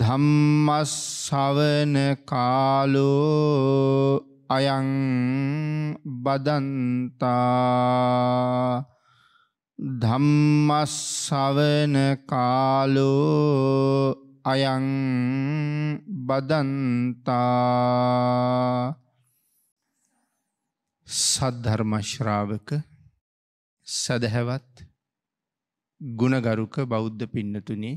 ධම්මස්සවන කාලෝ අයං බදන්තා ධම්මස්සවන කාලෝ අයං බදන්තා සද්ධර්ම ශ්‍රාවක සදහැවත් ගුණගරුක බෞද්ධ පින්නතුනේ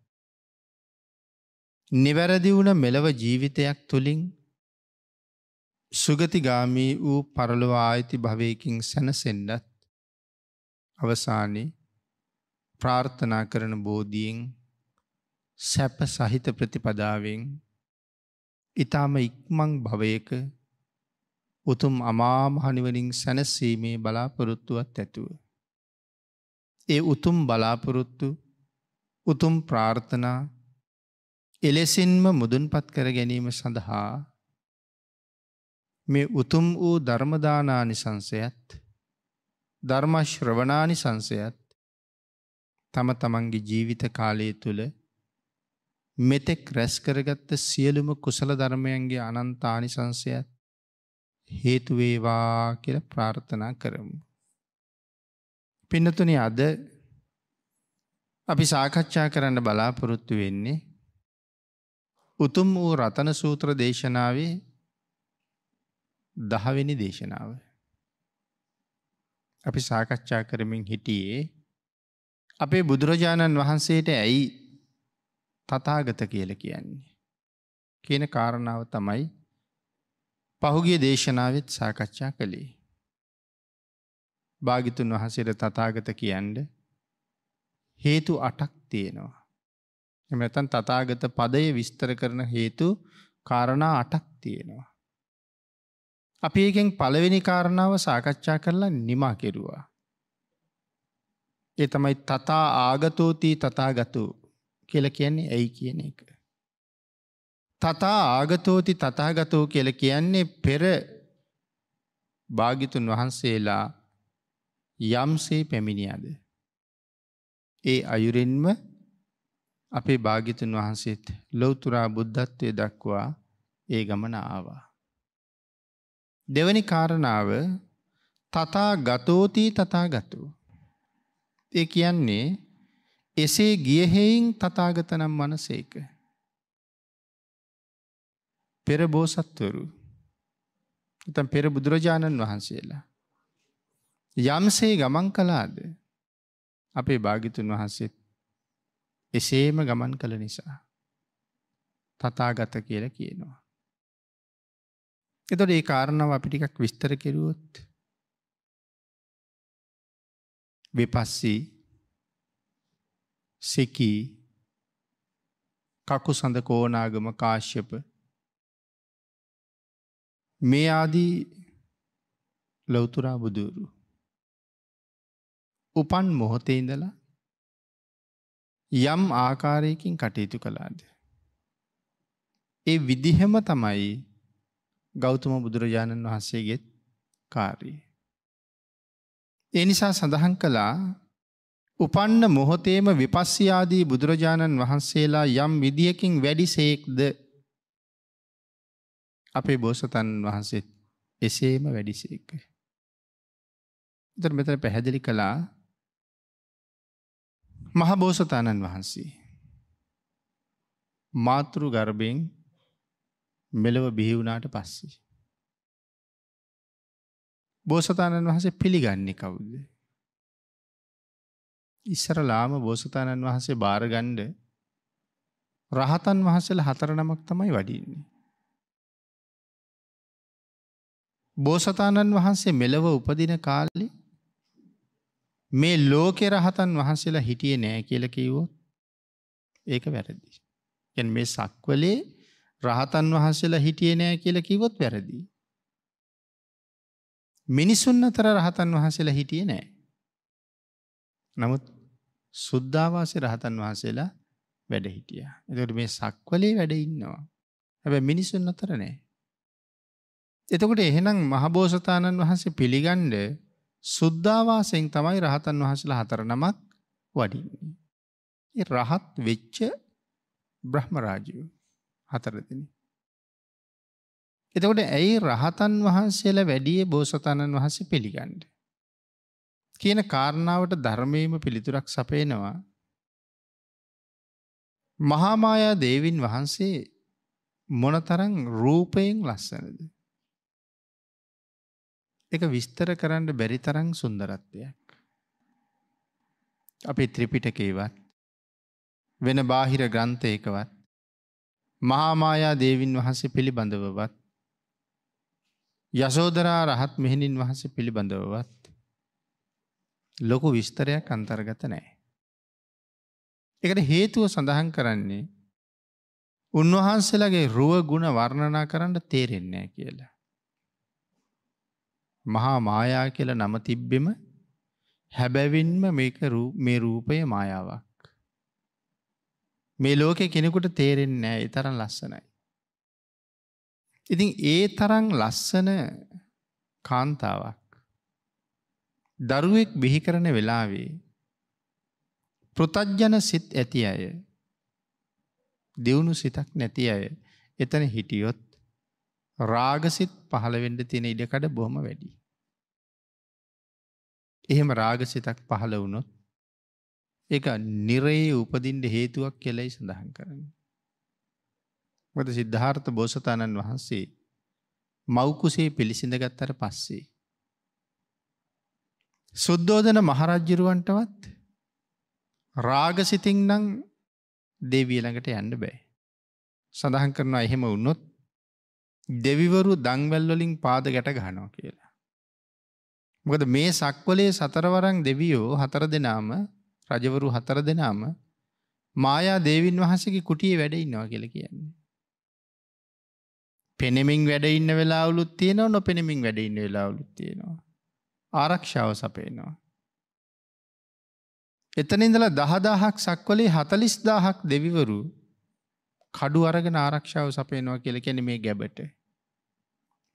නිවැරදි වුණ මෙලව ජීවිතයක් තුළින් සුගතිගාමී වූ පරලොව ආයිති භවයකින් සැනසෙන්ඩත් අවසානයේ ප්‍රාර්ථනා කරන බෝධියෙන් සැප සහිත ප්‍රතිපදාවෙන් ඉතාම ඉක්මං භවයක උතුම් අමාමහනිවනින් සැනසීමේ බලාපොරොත්තුවත් ඇතුව. ඒ උතුම් බලාපොරොත්තු උතුම් ප්‍රාර්ථනා එලෙසින්ම මුදුන්පත් කර ගැනීම සඳහා මේ උතුම් වූ ධර්මදානානි සංසයත් ධර්මශ්‍රවණානි සංසයත් තම තමන්ගේ ජීවිත කාලය තුළ මෙතෙක් රැස් කරගත්ත සියලුම කුසල ධර්මයන්ගේ අනන්තානි සංසයත් හේතුවේවා කියල ප්‍රාර්ථනා කරමු. පින්නතුනි අද අපි සාකච්ඡා කරන්න බලාපොරොත්තු වෙන්නේ උතුම් වූ රතන සූත්‍ර දේශනාවේ දහවෙනි දේශනාව. අපි සාකච්ඡා කරමින් හිටියේ අපේ බුදුරජාණන් වහන්සේට ඇයි තතාගත කියල කියන්නේ. කියන කාරණාව තමයි පහුගේ දේශනාවත් සාකච්ඡා කළේ. භාගිතුන් වහසට තතාගත කියන්ඩ හේතු අටක් තියෙනවා. එමැතන් තතාගත පදය විස්තර කරන හේතු කාරණා අටක් තියෙනවා. අපි ඒකෙන් පළවෙනි කාරණාව සාකච්ඡා කරලා නිමා කෙරුවා. ඒ තමයි තතා ආගතෝතී තතාගතු කියල කියන්නේ ඇයි කියන එක. තතා ආගතෝති තතාගතෝ කියල කියන්නේ පෙර භාගිතුන් වහන්සේලා යම්සේ පැමිණියද. ඒ අයුරෙන්ම අපේ භාගිතුන් වහන්සේත් ලොවතුරා බුද්ධත්වය දක්වා ඒ ගමන ආවා. දෙවැනි කාරණාව තතා ගතෝතී තතා ගතු. ඒ කියන්නේ එසේ ගියහෙයින් තතාගතනම් මනසේක. පෙර බෝසත්වරු තම් පෙර බුදුරජාණන් වහන්සේලා. යම්සේ ගමන් කලාද අපේ භාගිතුන් වහන්සේත් එසේම ගමන් කළ නිසා. තතාගත කියල කියනවා. එතොට ඒ කාරණාව අපිටිකක් විස්තර කෙරුවොත්. වෙපස්සී සෙකී කකු සඳ කෝනාගම කාශ්‍යප මේ ආදී ලොවතුරා බුදුරු. උපන් මොහොතේ ඉඳලා යම් ආකාරයකින් කටයුතු කළාද. ඒ විදිහෙම තමයි ගෞතම බුදුරජාණන් වහන්සේගෙත් කාරී. ඒ නිසා සඳහන් කළා උපන්න මොහොතේම විපස්සියාදී බුදුරජාණන් වහන්සේලා යම් විදිහකින් වැඩි සේක්ද අපේ බෝසතන් වහන්සේ එසේම වැඩිසේක. ඉතර මෙතන පැහැදිලි කළා මහබෝසතාණන් වහන්සේ. මාතෘ ගර්භයෙන් මෙලව බිහිවුණාට පස්සේ. බෝසතාණන් වහසේ පිළිගන්නේ කවුද. ඉස්සර ලාම බෝසතාණන් වහන්සේ භාරගණ්ඩ රහතන් වහසල හතර නමක් තමයි වඩින්නේ. බෝසතාණන් වහන්සේ මෙලව උපදින කාලි මේ ලෝකෙ රහතන් වහන්සේලා හිටිය නෑ කියල කිව්වොත් ඒක වැරදි. ගැන් මේ සක්වලේ රහතන් වහන්සේලා හිටිය නෑ කියල කිවොත් වැරදි. මිනිසුන් අතර රහතන් වහන්සේලා හිටිය නෑ. නමුත් සුද්ධවාසය රහතන් වහන්සේලා වැඩ හිටිය. එතකට මේ සක්වලේ වැඩ ඉන්නවා. හැබැ මිනිසුන් අතර නෑ. එතකොට එහෙනම් මහබෝසතාණන් වහන්සේ පිළිගණ්ඩ සුද්ධවාසයෙන් තමයි රහතන් වහසලා හතර නමක් වඩින්නේ. ඒ රහත් වෙච්ච බ්‍රහ්මරාජයෝ හතරදින. එතකොට ඇයි රහතන් වහන්සේලා වැඩිය බෝසතාණන් වහන්සේ පිළිගන්ඩ. කියන කාරණාවට ධර්මයම පිළිතුරක් සපේනවා. මහාමායා දේවින් වහන්සේ මොනතරං රූපයෙන් ලස්සනද. එක විස්තර කරන්න බැරි තරම් සුන්දරත්වයක්. අපි ත්‍රිපිටකේවත් වෙන බාහිර ග්‍රන්ථයකවත් මහාමායා දේවින් වහන්සේ පිළිබඳවවත් යසෝදරා රහත් මෙහෙණින් වහන්සේ පිළිබඳවවත් ලොකු විස්තරයක් අන්තර්ගත නෑ. එකට හේතුව සඳහන් කරන්නේ උන්වහන්සේලගේ රුව ගුණ වර්ණනා කරන්න තේරෙන්නේ කියලා. මහා මායා කියලා නම තිබ්බෙම හැබැවින්ම මේක මේ රූපය මායාවක්. මේ ලෝකෙ කෙනෙකුට තේරෙන්නේ නැහැ ඒ තරම් ලස්සනයි. ඉතින් ඒ තරම් ලස්සන කාන්තාවක් දරුවෙක් බිහි කරන වෙලාවේ පෘතජ්ජන සිත් ඇති අය දියුණු සිතක් නැති අය එතන හිටියොත් රාගසිත් පහළවෙඩ තියෙන ඉඩකඩ බොහොම වැඩි. එහෙම රාගසිතක් පහළ වුණොත් එක නිරයේ උපදින්ට හේතුවක් කෙලයි සඳහන් කරන්න. මද සිද්ධාර්ථ බෝසතාණන් වහන්සේ මෞකුසේ පිළිසිඳගත්තර පස්සේ. සුද්දෝදන මහරජ්ජිරුවන්ටවත් රාගසිතින් නං දෙවියළඟට යන්න බෑ. සඳහන් කරනවා එහෙම වුන්නොත් දෙවිවරු දංවැල්වලින් පාද ගැට ගහනෝ කියලා. මොකද මේ සක්වලේ සතරවරං දෙවියෝ හතර දෙනාම රජවරු හතර දෙනාම මායා දේවින් වහසගේ කුටියේ වැඩඉන්නවා කියල කියන්නේ. පෙනෙමින් වැඩඉන්න වෙලාවුලුත් තියෙනව නො පෙනෙමින් වැඩඉන්න වෙලාවුලුත් තියෙනවා. ආරක්ෂාව සපේනවා. එතන ඉඳලා දහදාහක් සක්වලේ හතලිස් දාහක් දෙවිවරු කඩු අරගෙන ආරක්ෂාව සපේනවා කියල කෙන මේ ගැබට.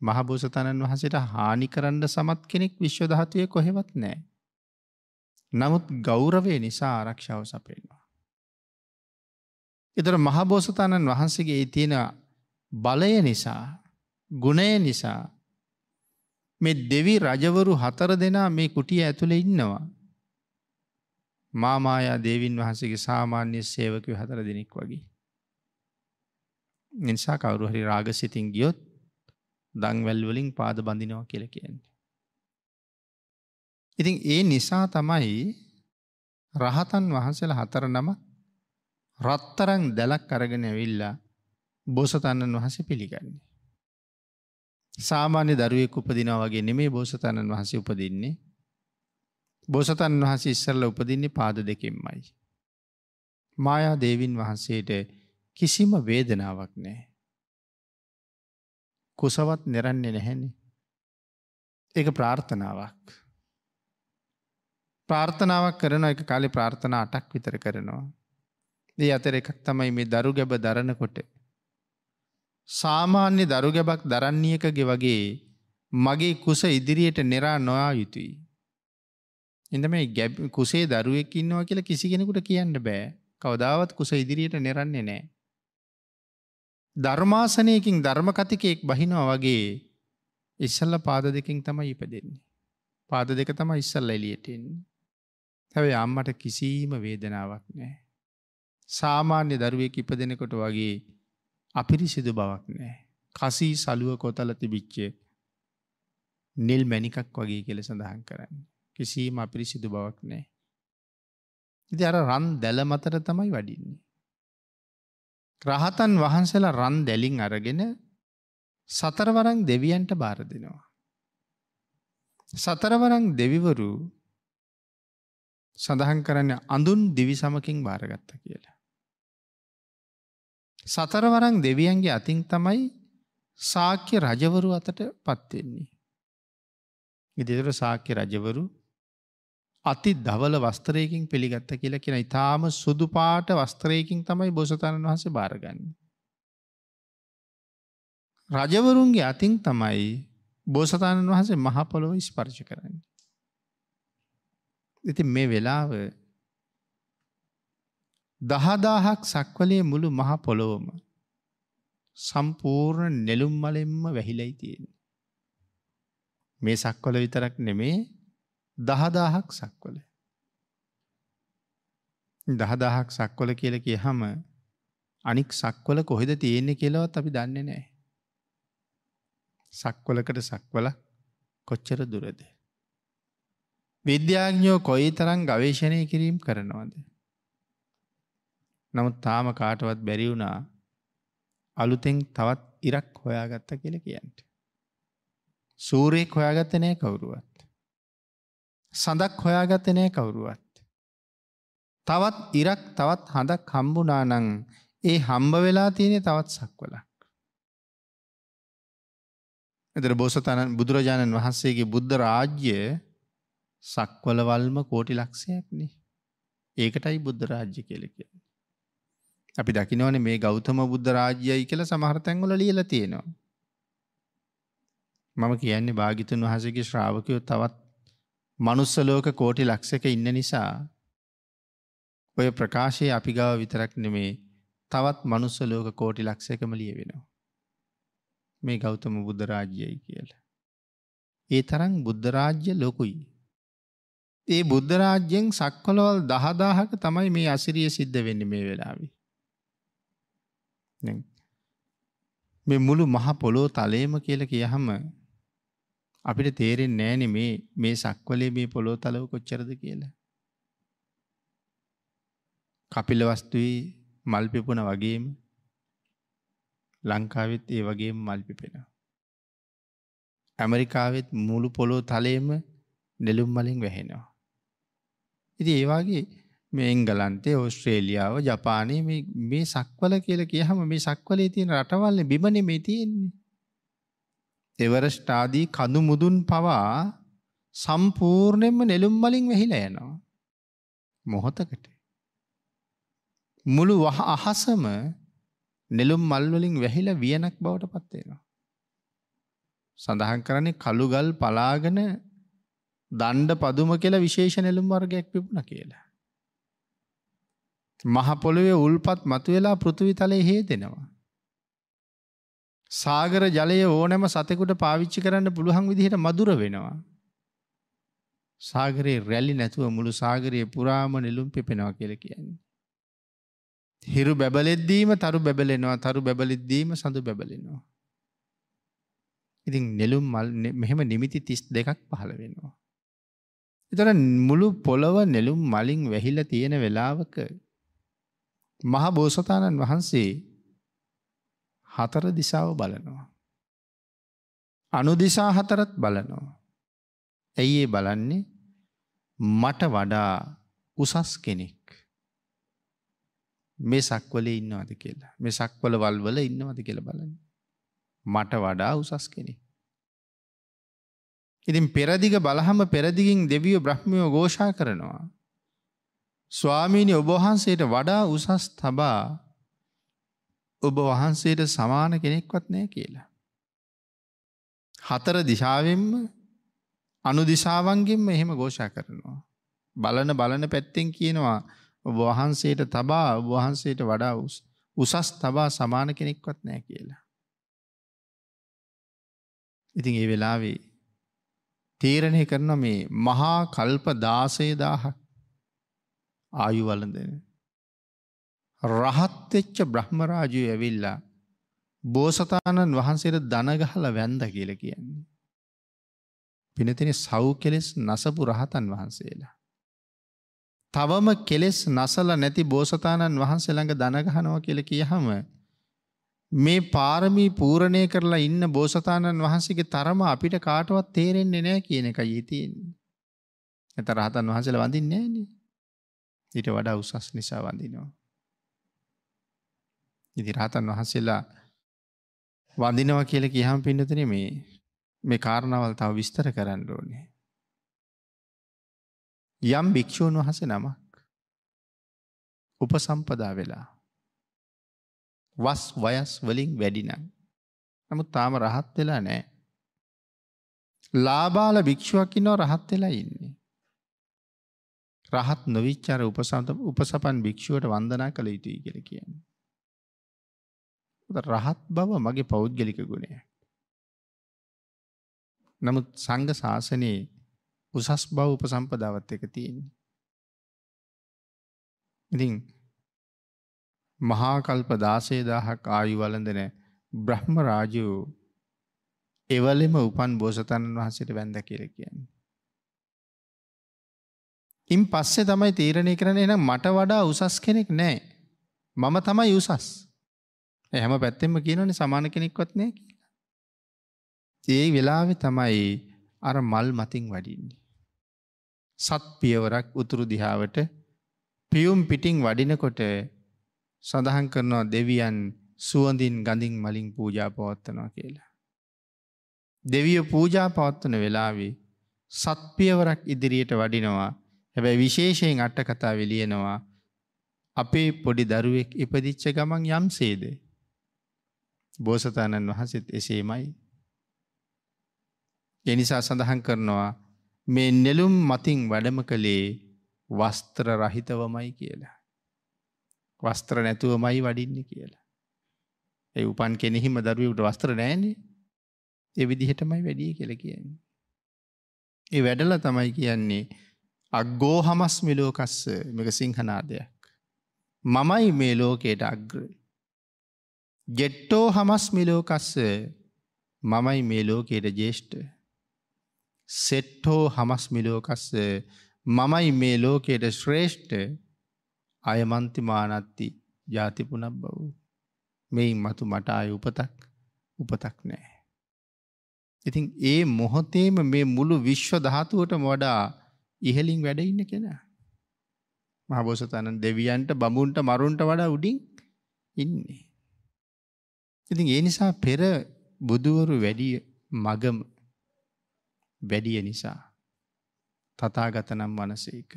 මහබෝසතණන් වහසට හානි කරන්න සමත් කෙනෙක් විශ්වධාතුවය කොහෙවත් නෑ. නමුත් ගෞරවේ නිසා ආරක්ෂාව සපේවා. එතර මහබෝසතාණන් වහන්සේගේ ඒ තියෙන බලය නිසා ගුණය නිසා මේ දෙවි රජවරු හතර දෙනා මේ කුටිය ඇතුළෙ ඉන්නවා. මාමායා දේවින් වහන්සේගේ සාමාන්‍ය සේවකව හතර දෙනෙක් වගේ. නිසා කවරුහරි රාගසිතින් ගියොත් දංවැල්වලින් පාද බඳිනවා කියල කියන්නේ. ඉතින් ඒ නිසා තමයි රහතන් වහන්සේල හතර නම රත්තරං දැලක් අරගෙන ඇවිල්ලා බෝසතන්නන් වහසේ පිළිගන්නේ. සාමාන්‍ය දරුවෙක් උපදිනා වගේ නෙමේ බෝසතණන් වහසේ උපදින්නේ. බෝසතන් වහස ඉස්සරල උපදින්නේ පාද දෙකෙන්මයි. මායා දේවින් වහන්සේට කිසිම වේදනාවක් නෑ. කුසවත් නිරන්නේ නැහැනේ. ඒක ප්‍රාර්ථනාවක්. ප්‍රාර්ථනාවක් කරන එක කාලි ප්‍රාර්ථනා අටක් විතර කරනවා. දේ අතර එකක් තමයි මේ දරු ගැබ දරනකොට. සාමාන්‍ය දරු ගැබක් දරන්නේකගේ වගේ මගේ කුස ඉදිරියට නෙරා නොයා යුතුයි. එඳ මේ ගැබ් කුසේ දරුවෙක් ඉන්නවා කියලා කිසි කෙනෙකුට කියන්න බෑ කවදාවත් කුස ඉදිරියට නෙරන්නේ නෑ. ධර්මාසනයකින් ධර්මකතිකයෙක් බහිනවා වගේ ඉස්සල්ල පාද දෙකින් තමයි ඉපදෙන්නේ. පාද දෙක තම ඉස්සල්ල එලියටෙන්නේ. හැබැයි අම්මට කිසිීම වේදනාවක් නෑ. සාමාන්‍ය දරුවෙක් ඉප දෙනකොට වගේ අපිරිසිදු බවක් නෑ. කසී සලුව කොතල තිබිච්ච නිල් මැනිකක් වගේ කෙල සඳහන් කරන්න. කිසිීම අපිරිසිදු බවක් නෑ. ඉති අර රන් දැල මතර තමයි වඩින්නේ. රහතන් වහන්සේලා රන් දැලින් අරගෙන සතරවරං දෙවියන්ට බාර දෙනවා. සතරවරං දෙවිවරු සඳහන් කරන්න අඳුන් දිවි සමකින් භාරගත්ත කියලා. සතරවරං දෙවියන්ගේ අතින් තමයි සාක්‍ය රජවරු අතට පත්වෙන්නේ. ඉදිරිට සාක්‍ය රජවරු අති දවල වස්ත්‍රයකින් පිළිගත්ත කියලා කියෙන ඉතාම සුදුපාට වස්ත්‍රයකින් තමයි බෝසතාණන් වහස භාරගන්න. රජවරුන්ගේ අතින් තමයි බෝසතාණන් වහන්සේ මහපොළොව ස්පර්ශ කරන්න. ඉති මේ වෙලාව දහදාහක් සක්වලේ මුළු මහ පොළොවම සම්පූර්ණ නෙළුම් මලෙන්ම වැහිලයි තියෙන්. මේ සක්වල විතරක් නෙමේ දහදාහක් සක්වල. දහදාහක් සක්වල කියල කිය හම අනික් සක්වල කොහෙද තියෙන්නේ කියලවත් අපි දන්නේ නෑ. සක්වලකට සක්වල කොච්චර දුරද. විද්‍යාඥෝ කොයි තරං ගවේශණය කිරීම් කරනවාද. නමුත් තාම කාටවත් බැරිවුණා අලුතෙන් තවත් ඉරක් හොයාගත්ත කියල කියන්ට. සූරයෙක් හොයාගත්ත නෑ කවුරුවත්. සඳක් හොයාගත නෑ කවුරුවත්. තවත් ඉරක් තවත් හඳක් හම්බුනානං ඒ හම්බ වෙලා තියෙනෙ තවත් සක්වලක්. එතර බෝසතන බුදුරජාණන් වහන්සේගේ බුද්ධ රාජ්‍ය සක්වලවල්ම කෝටි ලක්ෂයක්නේ. ඒකටයි බුද්ධ රාජ්‍ය කෙලක. අපි දකිනවන මේ ගෞතම බුද්ධ රාජ්‍යයි කියල සමහරතැන්ගොල ලියල තියෙනවා. මම කියන්නේ භාගිතන් වහසගේ ශ්‍රාවකයෝ තවත් මනුස්සලෝක කෝටි ලක්ෂක ඉන්න නිසා ඔය ප්‍රකාශය අපි ගාව විතරක් නෙමේ තවත් මනුස්සලෝක කෝටි ලක්ෂකම ලියවෙනවා. මේ ගෞතම බුද්ධරාජ්‍යයයි කියල. ඒ තරන් බුද්ධරාජ්‍ය ලොකුයි. ඒ බුද්ධරාජ්‍යයෙන් සක්කොලවල් දහදාහක තමයි මේ අසිරිය සිද්ධ වෙන්න මේ වෙලාවි. මේ මුළු මහ පොලෝ තලේම කියල කියහම අපිට තේරෙන්නේ නෑනේ මේ මේ සක්වලේ මේ පොළොව තලව කොච්චරද කියලා. කපිල වස්තුවේ මල් පිපුණ වගේම ලංකාවෙත් ඒ වගේම මල් පිපෙනවා. ඇමරිකාවෙත් මුළු පොළොව තලයේම නෙළුම් මලින් වැහෙනවා. ඉතින් ඒ වගේ මේ එංගලන්තේ ඕස්ට්‍රේලියාව ජපානයේ මේ මේ සක්වල කියලා කියහම මේ සක්වලේ තියෙන රටවල් බිමනේ මේ තියෙන්නේ. එවරස්ට් ආදී කඳු මුදුන් පවා සම්පූර්ණයෙන්ම නෙළුම් මලින් වැහිලා යනවා. මොහොතකට. මුළු වහ අහසම නෙළුම් මල් වලින් වැහිලා වියනක් බවට පත් වෙනවා. සඳහන් කරන්නේ කළු ගල් පලාගෙන දණ්ඩ පදුම කියලා විශේෂ නෙළුම් වර්ගයක් පිපුණා කියලා. මහ පොළොවේ උල්පත් මතුවලා පෘථිවි තලයේ හේදෙනවා. සාගර ජලය ඕනෑම සතෙකුට පාවිච්චි කරන්න පුළුවන් විදිහට මදුර වෙනවා. සාගරයේ රැලි නැතුව මුළු සාගරයේ පුරාම නිලුම් පිපෙනවා කියලා කියන්නේ. හිරු බැබලෙද්දීම තරු බැබලෙනවා තරු බැබලෙද්දීම සඳු බැබලෙනවා. ඉතින් නෙළුම් මල් මෙහෙම නිමිති 32ක් පහළ වෙනවා. ඒතර මුළු පොළව නෙළුම් මලින් වැහිලා තියෙන වෙලාවක මහ බෝසතාණන් වහන්සේ හතර දිසාව බලනවා. අනුදිසා හතරත් බලනවා. ඇයි ඒ බලන්නේ මට වඩා උසස් කෙනෙක්. මේ සක්වල ඉන්නවද කියලා මේ සක්වල වල්වල ඉන්නවද කියල බලන්න. මට වඩා උසස් කෙනෙක්. ඉතින් පෙරදිග බලහම පෙරදිගින් දෙවියෝ බ්‍රහ්මියෝ ගෝෂා කරනවා. ස්වාමීණි ඔබහන්සේට වඩා උසස් තබා ඔබ වහන්සේට සමාන කෙනෙක්වත් නෑ කියලා. හතර දිශාවෙන්ම අනුදිශාවන්ගෙන්ම එහෙම ගෝෂා කරනවා. බලන බලන පැත්තෙන් කියනවා වහන්සේට තබා වහන්සේට වඩා උසස් තබා සමාන කෙනෙක්වත් නෑ කියලා. ඉතින් ඒ වෙලාවේ තීරණය කරන මේ මහා කල්ප දාසේ දාහක් ආයු වලඳෙන රහත්වෙච්ච බ්‍රහ්මරාජය ඇවිල්ලා බෝසතාණන් වහන්සේට දනගහල වැන්ද කියල කියන්නේ. පිනතින සව් කෙලෙස් නසපු රහතන් වහන්සේලා. තවම කෙලෙස් නසල නැති බෝසතාණන් වහන්සේළඟ දනගහනවා කියල කියහම මේ පාරමී පූරණය කරලා ඉන්න බෝසතාණන් වහන්සේගේ තරම අපිට කාටවත් තේරෙන්නේ නෑ කියන එක යීතියෙන්. එත රහතන් වහන්සේල වඳින්නේ නෑනේ. ඊට වඩා උසස් නිසා වඳිනවා. ඉති රහතන් වහන්සේලා වඳිනවා කියල කියහම් පින්නතන මේ මේ කාරණවල් තව විස්තර කරන්න ඕනේ. යම් භික්‍ෂූන් වහස නමක් උපසම්පදා වෙලා වස් වයස් වලින් වැඩිනම් නමුත් තාම රහත් වෙලා නෑ. ලාබාල භික්‍ෂුවකි නෝ රහත් වෙලා ඉන්නේ. රහත් නොවිච්චාර උපසපන් භික්‍ෂුවට වන්දනා කළ යුතුයි කියල කියන්නේ. රහත් බව මගේ පෞද්ගලික ගුණය. නමුත් සංඝ ශාසනයේ උසස් බව උපසම්පදාවත් එක තියෙන්නේ. ඉතින් මහාකල්ප දාසේ දාහක් ආයු වලඳන බ්‍රහ්ම රාජූ එවලෙම උපන් බෝසතණන් වහන්සේට වැඳ කියල කියන්නේ. ඉන් පස්සේ තමයි තීරණය කරන එනම් මට වඩා උසස් කෙනෙක් නෑ. මම තමයි උසස්. හැම පැත්තෙම කියනනේ සමාන කෙනෙක්වත් නෑ කියලා. ඒ වෙලාවේ තමයි අර මල් මතින් වඩින්නේ. සත් පියවරක් උතුරු දිහාවට පියුම් පිටින් වඩිනකොට සඳහන් කරනවා දෙවියන් සුවඳින් ගඳින් මලින් පූජා පවත්වනවා කියලා. දෙවිය පූජා පවත්වන වෙලාවේ සත්පියවරක් ඉදිරියට වඩිනවා හැබැයි විශේෂයෙන් අට්ටකතා වෙලියනවා අපේ පොඩි දරුවෙක් ඉපදිච්ච ගමන් යම් සේදේ. බෝසතාණන් වහන්සේත් එසේමයි. එනිසා සඳහන් කරනවා මේ නෙලුම් මතින් වැඩම කළේ වස්ත්‍ර රහිතවමයි කියලා. වස්ත්‍ර නැතුවමයි වඩින්න කියලා. ඒ උපන් කෙනෙහිම දරුවට වස්ත්‍ර නෑනේ ඒ විදිහටමයි වැඩිය කියල කියන්නේ. ඒ වැඩල තමයි කියන්නේ අග්ගෝ හමස් මිලෝකස්ස මේක සිංහනාදයක්. මමයි මේ ලෝකයට අග්‍රය. ජෙට්ටෝ හමස් මිලෝකස්ස මමයි මේ ලෝකයට ජේෂ්ඨ. සෙට්ටෝ හමස් මිලෝකස්ස මමයි මේ ලෝකයට ශ්‍රේෂ්ඨ අයමන්තිමානත්ති ජාතිපුනක් බව. මෙයින් මතු මට අය උපතක් උපතක් නෑ. ඉතින් ඒ මොහොතේම මේ මුළු විශ්ව ධාතුවටම වඩා ඉහලින් වැඩඉන්න කෙනා. මහබෝසතනන් දෙවියන්ට බමුන්ට මරුන්ට වඩා උඩින් ඉන්නේ. ඉතින් ඒ නිසා පෙර බුදුවරු වැඩි මගම වැඩිය නිසා තතාගතනම් වනසේක.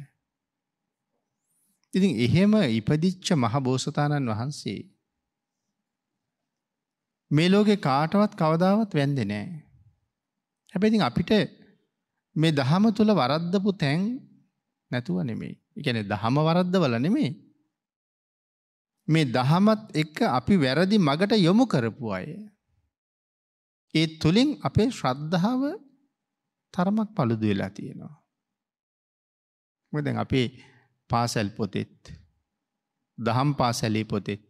ඉතින් එහෙම ඉපදිච්ච මහබෝසතාණන් වහන්සේ මේ ලෝකෙ කාටවත් කවදාවත් වැන්දෙ නෑ. හැබැතින් අපිට මේ දහම තුළ වරද්දපු තැන් නැතුව නෙමේ. එකන දහම වරද්ද වල නෙමේ මේ දහමත් එක්ක අපි වැරදි මගට යොමු කරපු අය. ඒ තුළින් අපේ ශ්‍රද්ධාව තරමක් පළුදු වෙලා තියෙනවා. දැන් අපේ පාසැල් පොතෙත් දහම් පාසැලේ පොතෙත්.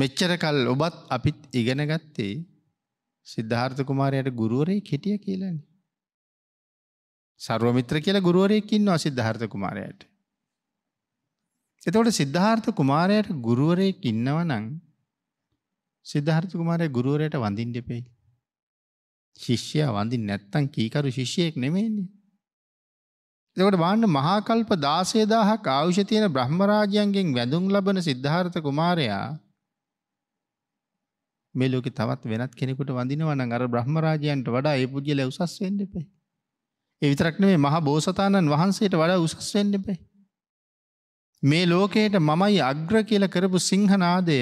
මෙච්චර කල් ඔබත් අපිත් ඉගෙන ගත්තේ සිද්ධාර්ථ කුමාරයට ගුරුවරේ කෙටිය කියලනි. සර්වමිත්‍ර කියල ගුරුවරයකින් අසිද්ධාර්ථ කුමාරයට. එතකොට සිද්ධාර්ථ කුමාරයට ගුරුවරයෙක් ඉන්නවනං සිද්ධාර්ථ කුමාරය ගුරුවරයට වඳින් දෙපෙයි. ශිෂ්‍යය වඳින් නැත්තං කීකරු ශිෂ්‍යයෙක් නෙමේන්නේ. එතකොට බාන්න මහාකල්ප දාසේදාහක් ආවුෂ තියෙන බ්‍රහ්මරාජයන්ගෙන් වැඳුම් ලබන සිද්ධාර්ථ කුමාරයා මේ ලෝකෙ තවත් වෙනත් කෙනෙකුට වඳිනවා නම් අර බ්‍රහ්මරාජයන්ට වඩා ඒ පුජ්‍යලයා උසස් වෙන්න එපේ. ඒ විතරක් නෙමෙයි මහා බෝසතාණන් වහන්සේට වඩා උසස් වෙන්න එපේ. මේ ලෝකයට මමයි අග්‍ර කියල කරපු සිංහනාදය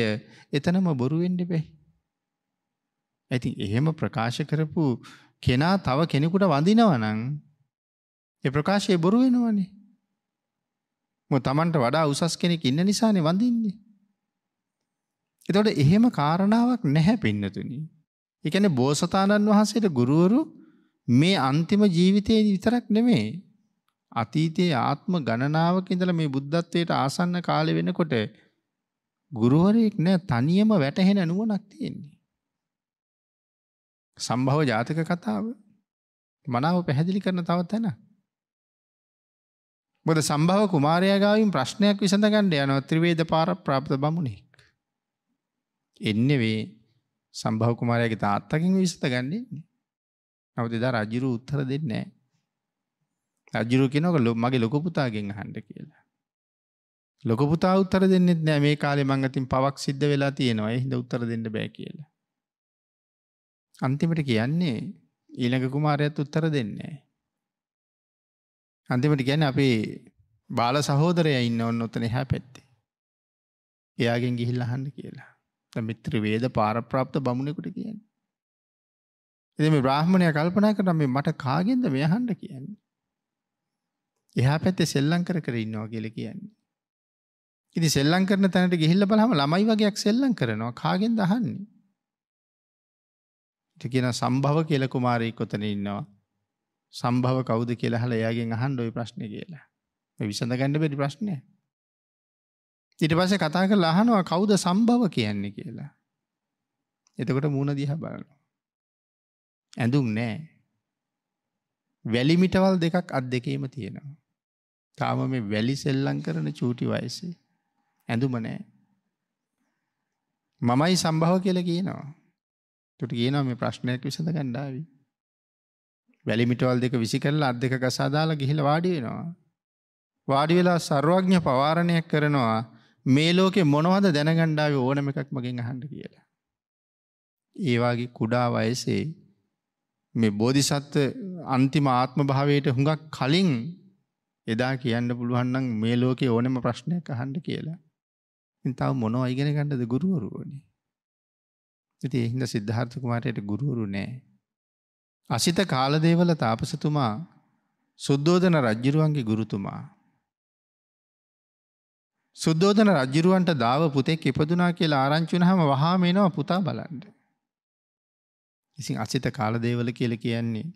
එතනම බොරුවෙන්ඩි බැහි. ඇති එහෙම ප්‍රකාශ කරපු කෙනා තව කෙනෙකුට වඳිනවනං එ ප්‍රකාශය බොරුවෙනවනේ. ම තමන්ට වඩා උසස් කෙනෙක් ඉන්න නිසානේ වඳින්නේ. එතොට එහෙම කාරණාවක් නැහැ පින්නතුනි. එකන බෝසතාණන් වහන්සේට ගුරුවරු මේ අන්තිම ජීවිතයේ විතරක් නෙමේ අතීතයේ ආත්ම ගණනාවක ඉඳලා මේ බුද්ධත්වයට ආසන්න කාලෙ වෙනකොට ගුරුවරයෙක් නෑ තනියම වැටහෙන නුවණක් තියෙන්නේ. සම්භව ජාතක කතාව මනාව පැහැදිලි කරන තව තැන. මොකද සම්භව කුමාරයාගාවින් ප්‍රශ්නයක් විසඳගන්න යනවා ත්‍රිවේද පාර ප්‍රාප්ත බමුණෙක්. එන්නේ වේ සම්භව කුමාරයාගේ තාත්තගෙන් විසඳගන්නේ. නමුත් එදා රජුරු උත්තර දෙන්නේ නැහැ. රජුරු කෙනක ලො මගේ ලොකපුතාගෙන් හන්ඩ කියලා. ලොකපුතා උත්තර දෙන්නෙත් නෑ මේ කාලේ මංගතින් පවක් සිද්ධ වෙලා තියෙනවා හිද උත්තර දෙන්න බෑ කියලා. අන්තිමට කියන්නේ ඊළඟ කුමාරයත් උත්තර දෙන්නේ. අන්තිමට ගැන අපේ බාල සහෝදරය ඉන්න ඔන්න ඔත්තන හැ පැත්තේ. එයාගෙන් ගිහිල්ල හන්න කියලා. මිත්‍ර වේද පාරප්‍රාප්ත බමුණෙකුට කියන්න. එදම බ්‍රහ්මණය කල්පනා කරන මේ මට කාගෙන්ද මෙයහන්ට කියන්නේ. එහා පැත්තේ සෙල්ලම් කර කර ඉන්නවා කියලා කියන්නේ. ඉතින් සෙල්ලම් කරන තැනට ගිහිල්ලා බලහම ළමයි වගේක් සෙල්ලම් කරනවා කාගෙන්ද අහන්නේ? ඉතින් කියන සම්භව කියලා කුමාරයෙක් ඔතන ඉන්නවා. සම්භව කවුද කියලා අහලා එයාගෙන් අහන්න ওই ප්‍රශ්නේ කියලා. මේ විසඳගන්න බැරි ප්‍රශ්නයක්. ඊට පස්සේ කතා කරලා අහනවා කවුද සම්භව කියන්නේ කියලා. එතකොට මූණ දිහා බලනවා. ඇඳුම් නෑ. වැලි මිටවල් දෙකක් අත් දෙකේම තියෙනවා. තාම මේ වැලි සෙල්ලම් කරන චූටි වයසේ ඇඳුම නැහැ. මමයි සම්භව කියලා කියනවා. එතකොට කියනවා මේ ප්‍රශ්නයක් විසඳ ගන්න ආවි. වැලි මිටවල් දෙක විසි කරලා අත් දෙක ගසා දාලා ගිහිල්ලා වාඩි වෙනවා. වාඩි වෙලා ਸਰවඥ පවාරණයක් කරනවා මේ ලෝකේ මොනවද දැනගන්න ආවේ ඕනම එකක් මගෙන් අහන්න කියලා. ඒ වගේ කුඩා වයසේ මේ බෝධිසත්ව අන්තිම ආත්ම භාවයට හුඟක් කලින් එදා කියන්න පුළුවන් නම් මේ ලෝකේ ඕනෙම ප්‍රශ්නයක් අහන්න කියලා. ඉතින් තව මොනව ඉගෙන ගන්නද ගුරුවරුනේ. ඉතින් ඒ හින්දා සිද්ධාර්ථ කුමාරයට ගුරුවරු නෑ. අසිත කාලදේවල තාපසතුමා සුද්ධෝදන රජුරුවන්ගේ ගුරුතුමා. සුද්ධෝදන රජුරුවන්ට දාව පුතෙක් ඉපදුනා කියලා ආරංචි වුණාම වහාම එනවා පුතා බලන්න. ඉතින් අසිත කාලදේවල කියලා කියන්නේ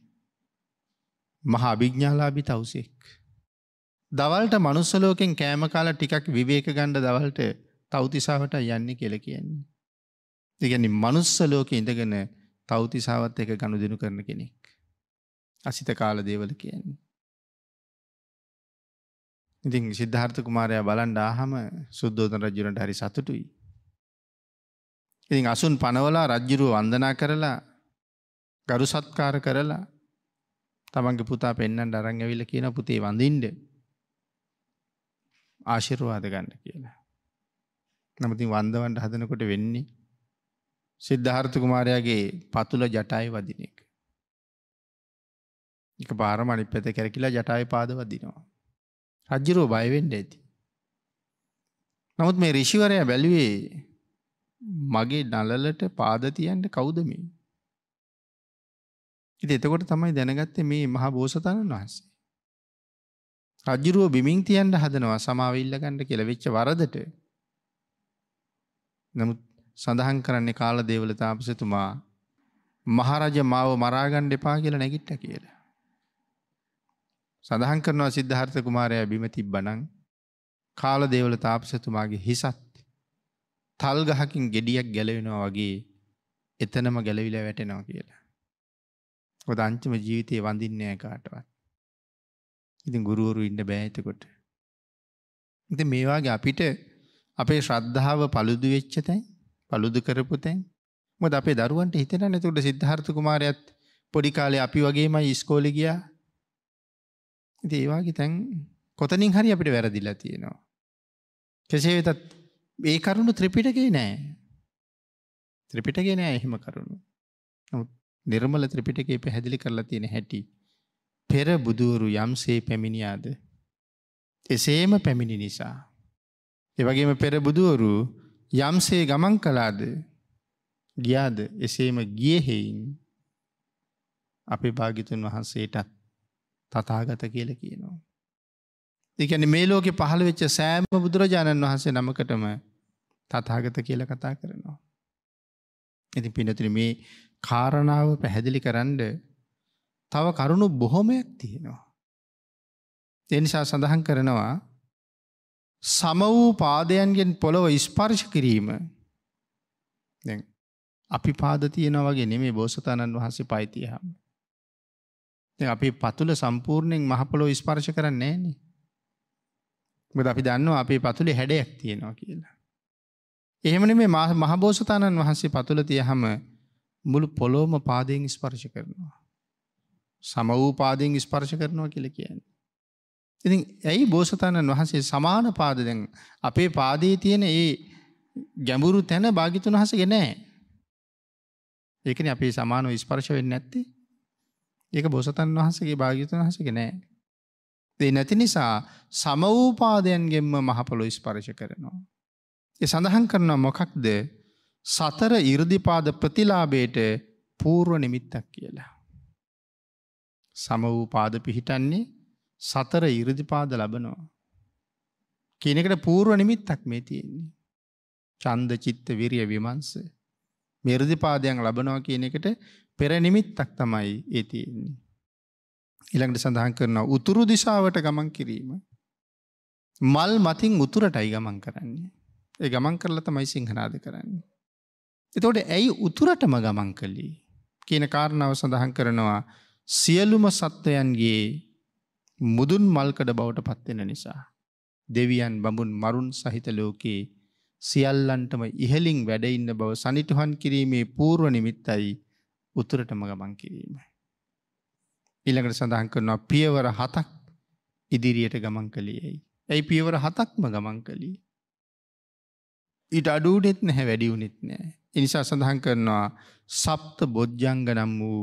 මහා අභිඥාලාභී තවුසෙක්. දවල්ට මනුස්සලෝකෙන් කෑම කාලා ටිකක් විවේක ගණ්ඩ දවල්ට තවතිසාාවට යන්න කියල කියන්නේ. දෙගැනි මනුස්සලෝක ඉඳගෙන තවතිසාවත් එක ගණුදනු කරන කෙනෙක්. අසිත කාල දේවල කියන්නේ. ඉතින් සිද්ධාර්ථ කුමාරය බලන්ඩ ආහම සුද්දෝතන රජුරට හරි සතුටුයි. ඉතින් අසුන් පනවලා රජ්ජුරුව වන්දනා කරලා ගරු සත්කාර කරලා තමන්ගේ පුතා පෙන්න්නට අරංගවිල කියන පුතේ වඳින්ඩ ආශිරවාද ගන්න කියලා. නමති වන්දවන්ට හදනකොට වෙන්නේ සිද්ධාර්ථ කුමාරයාගේ පතුල ජටයි වදින එක. එක පාරම අනිත් පැත කැරකිලා ජටයි පාද වදිනවා. රජ්ජුරුව බයවෙන්න ඇති. නමුත් මේ රිෂිවරයා බැලුවේ මගේ නලලට පාදතියන්ට කෞද මේ. ඉති එතකොට තමයි දැනගත්තේ මේ මහා බෝසතාණන් වහන්සේ. රජ්ජුරුව බිමින් තියන්ට හදනවා සමාවිල්ලකන්ට කියල වෙච්ච වරදට. නමුත් සඳහන් කරන්නේ කාල දේවල තාපසතුමා මහරජ මාව මරාගණ්ඩ එපා කියල නැගිට්ට කියලා. සඳහන් කරනවා සිද්ධහර්ථ කුමාරය බිම තිබ්බනං කාල දේවල තාපසතුමාගේ හිසත් තල් ගහකින් ගෙඩියක් ගැලවෙනවා වගේ එතනම ගැලවිල වැටෙනවා කියලා. ඔොද අංචම ජීවිතය වඳින්නෑ කාටවත්. ඉතින් ගුරුවරු ඉන්න බෑ එතකොට. ඉතින් මේ වගේ අපිට අපේ ශ්‍රද්ධාව paludu වෙච්ච තැන්, paludu කරපු තැන් මොකද අපේ දරුවන්ට හිතෙනනේ එතකොට සිද්ධාර්ථ කුමාරයාත් පොඩි කාලේ අපි වගේමයි ඉස්කෝලේ ගියා. ඉතින් ඒ වගේ තැන් කොතනින් හරි අපිට වැරදිලා තියෙනවා. කෙසේ වෙතත් ඒ කරුණු ත්‍රිපිටකේ නෑ. ත්‍රිපිටකේ නෑ එහෙම කරුණු. නමුත් නිර්මල ත්‍රිපිටකේ පැහැදිලි කරලා තියෙන හැටි පෙර බුදුවරු යම්සේ පැමිණියාද. එසේම පැමිණි නිසා. එවගේම පෙර බුදුවරු යම්සේ ගමන් කලාද ගියාද එසේම ගියහෙයින් අපි භාගිතුන් වහන්සේටත් තතාගත කියල කියනවා. එකන මේ ලෝකෙ පහළ වෙච්ච සෑම බුදුරජාණන් වහන්සේ නමකටම තතාගත කියල කතා කරනවා. ඉති පිනතින මේ කාරණාව පැහැදිලි කරන්ඩ තව කරුණු බොහොමයක් තියෙනවා. එනිසා සඳහන් කරනවා සම වූ පාදයන්ගෙන් පොළොව ඉස්පර්ශ කිරීම අපි පාද තියෙනවා වගේ නෙමේ බෝසතාණන් වහන්සේ පයිතියහම්. අපි පතුල සම්පූර්ණයෙන් මහපොලෝ ඉස්පර්ශ කරන්නේ නෑනේ. බද අපි දන්නවා අපේ පතුලේ හැඩයක් තියෙනවා කියලා. එහෙමන මේ මහබෝසතාණන් වහන්සේ පතුල තියහම මුළු පොලෝම පාදයෙන් ස්පර්ශ කරනවා. සමවූපාදයෙන් ස්පර්ශ කරනවා කියල කියන්න. ඉතින් ඇයි බෝසතාණන් වහන්සේ සමාන පාදදැන් අපේ පාදයේ තියෙන ඒ ගැඹුරු තැන භාගිතුන් වහසගේ නෑ. ඒකන අපේ සමානව ස්පර්ශ වෙන්න ඇත්තේ ඒක බොසතන් වහන්සගේ භාගිතුන් වහසගේ නෑ. දෙ නැති නිසා සමවූපාදයන්ගෙන්ම මහපොලො ස්පර්ශ කරනවා. එ සඳහන් කරනවා මොකක්ද සතර ඉරදිපාද ප්‍රතිලාබයට පූර්ුව නිමිත්තක් කියලා. සම වූ පාද පිහිටන්නේ සතර ඉරදිපාද ලබනවා. කියනකට පූර්ුව නිමිත්තක් මේ තියෙන්නේ. චන්ද චිත්ත විරිය විමන්ස. මෙරදිපාදයක් ලබනවා කියන එකට පෙර නිමිත්තක් තමයි ඒ තියෙන්නේ. ඉළඟට සඳහන් කරනවා උතුරු දිශාවට ගමන් කිරීම. මල් මතින් උතුරටයි ගමන් කරන්නේ. ඒ ගමන් කරලා තමයි සිංහනාද කරන්නේ. එතෝට ඇයි උතුරටම ගමන් කළී කියන කාරණාව සඳහන් කරනවා සියලුම සත්වයන්ගේ මුදුන් මල්කඩ බවට පත්වෙන නිසා. දෙවියන් බඹුන් මරුන් සහිත ලෝකයේ සියල්ලන්ටම ඉහලින් වැඩඉන්න බව සනිටුහන් කිරීමේ පූර්ව නිමිත්තයි උතුරටම ගමන් කිරීම. ඉළඟට සඳහන් කරනවා පියවර හතක් ඉදිරියට ගමන් කළියයි. ඇයි පියවර හතක්ම ගමන් කළී. ඊට අඩුවනෙත් නැහැ වැඩියුනෙත් නෑ. එනිසා සඳහන් කරනවා සප්ත බොජ්ජංග නම් වූ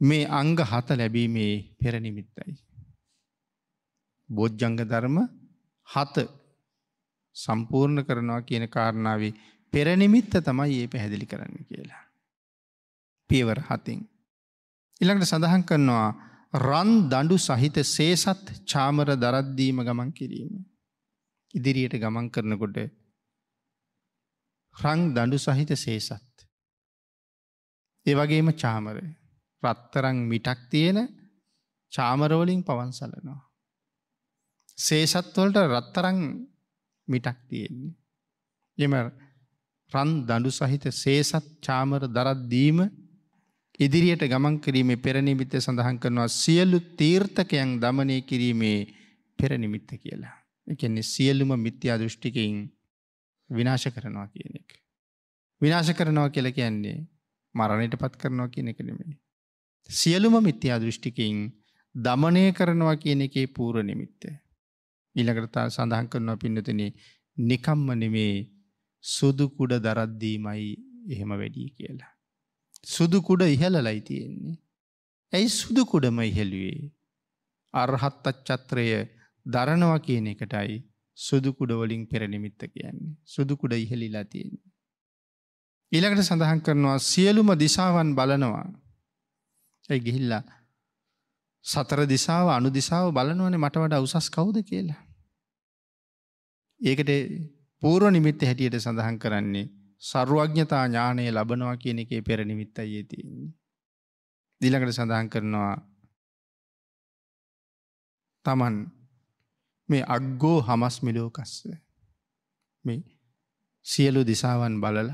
මේ අංග හත ලැබීමේ පෙරනිමිත්තයි. බෝජ්ජංග ධර්ම හත සම්පූර්ණ කරනවා කියන කාරණාවේ පෙරනිමිත්ත තමයි ඒ පැහැදිලි කරන්න කියලා. පියවර හතින්. ඉළඟට සඳහන් කරනවා රන් දඩු සහිත සේසත් චාමර දරද්දීම ගමන් කිරීම. ඉදිරියට ගමන් කරනකොට රං දඩු සහිත සේසත්. ඒවගේම චාමරය. රත්තරං මිටක් තියෙන චාමරෝලින් පවන්සලනවා. සේෂත්වලට රත්තරං මිටක් තියෙන්නේ. එම රන් දඩු සහිත සේසත් චාමර දරද්දීම ඉදිරියට ගමන් කිරීමේ පෙරනිමිත්ත සඳහන් කරනවා සියලු තීර්ථකයන් දමනය කිරීමේ පෙරනිමිත්ත කියලා. එකන්නේ සියල්ලුම මිත්‍යා දෘෂ්ටිකයින් විනාශ කරනවා කියන එක. විනාශ කරනවා කියල කියන්නේ මරණයට පත් කරනවා කියන එක නෙමේ. සියලුම මිත්‍යා දෘෂ්ටිකින් දමනය කරනවා කියන එකේ පූර්ව නිමිත්ත. ඊළඟට සඳහන් කරනවා පින්නතන නිකම්ම නෙමේ සුදු කුඩ දරද්දීමයි එහෙම වැඩී කියලා. සුදු කුඩ ඉහළලයි තියෙන්නේ. ඇයි සුදු කුඩම ඉහෙළුවේ. අරහත් අච්චත්‍රය දරනවා කියන එකටයි සුදු කුඩ වලින් පෙරනිමිත්ත කියන්නේ. සුදු කුඩ ඉහෙලිලා තියෙන්නේ. ඊළඟට සඳහන් කරනවා සියලුම දිශාවන් බලනවා ඇයි ගිහිල්ලා සතර දිසාව අනු දිසාව බලනුවනේ මට වඩ උසස් කවුද කියලා. ඒකට පූර්ව නිමිත්ත හැටියට සඳහන් කරන්නේ සර්වඥතා ඥානය ලබනවා කියන එකේ පෙර නිමිත්තයි ඒ තියෙන්නේ. දිලකට සඳහන් කරනවා තමන් මේ අග්ගෝ හමස් මිලෝකස්ස මේ සියලු දිසාවන් බලල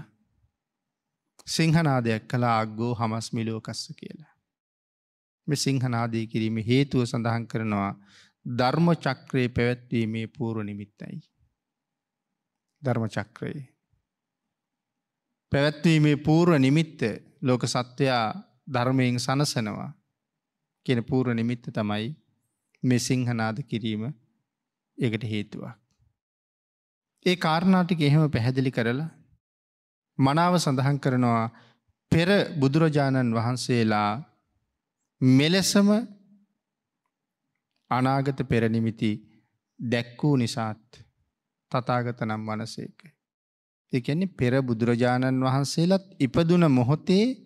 සිංහනාදයක් කලා අග්ගෝ හමස් මිලෝකස්ස කියලා. මෙ සිංහනාදී කිරීම හේතුව සඳහන් කරනවා ධර්ම චක්‍රයේ පැවැත්වීමේ පූර්ව නිමිත්තයි. ධර්ම චක්‍රයේ. පැවැත්වීමේ පූර්ව නිමිත්ත ලෝක සත්වයා ධර්මයෙන් සනසනවා කියන පූර්ව නිමිත්ත තමයි මෙ සිංහනාද කිරීම ඒකට හේතුවක්. ඒ කාරණාටික එහෙම පැහැදිලි කරලා මනාව සඳහන් කරනවා පෙර බුදුරජාණන් වහන්සේලා මෙලෙසම අනාගත පෙරනිමිති දැක්වූ නිසාත් තතාගත නම් වනසේක. එකන්නේ පෙර බුදුරජාණන් වහන්සේලත් ඉපදුන මොහොතේ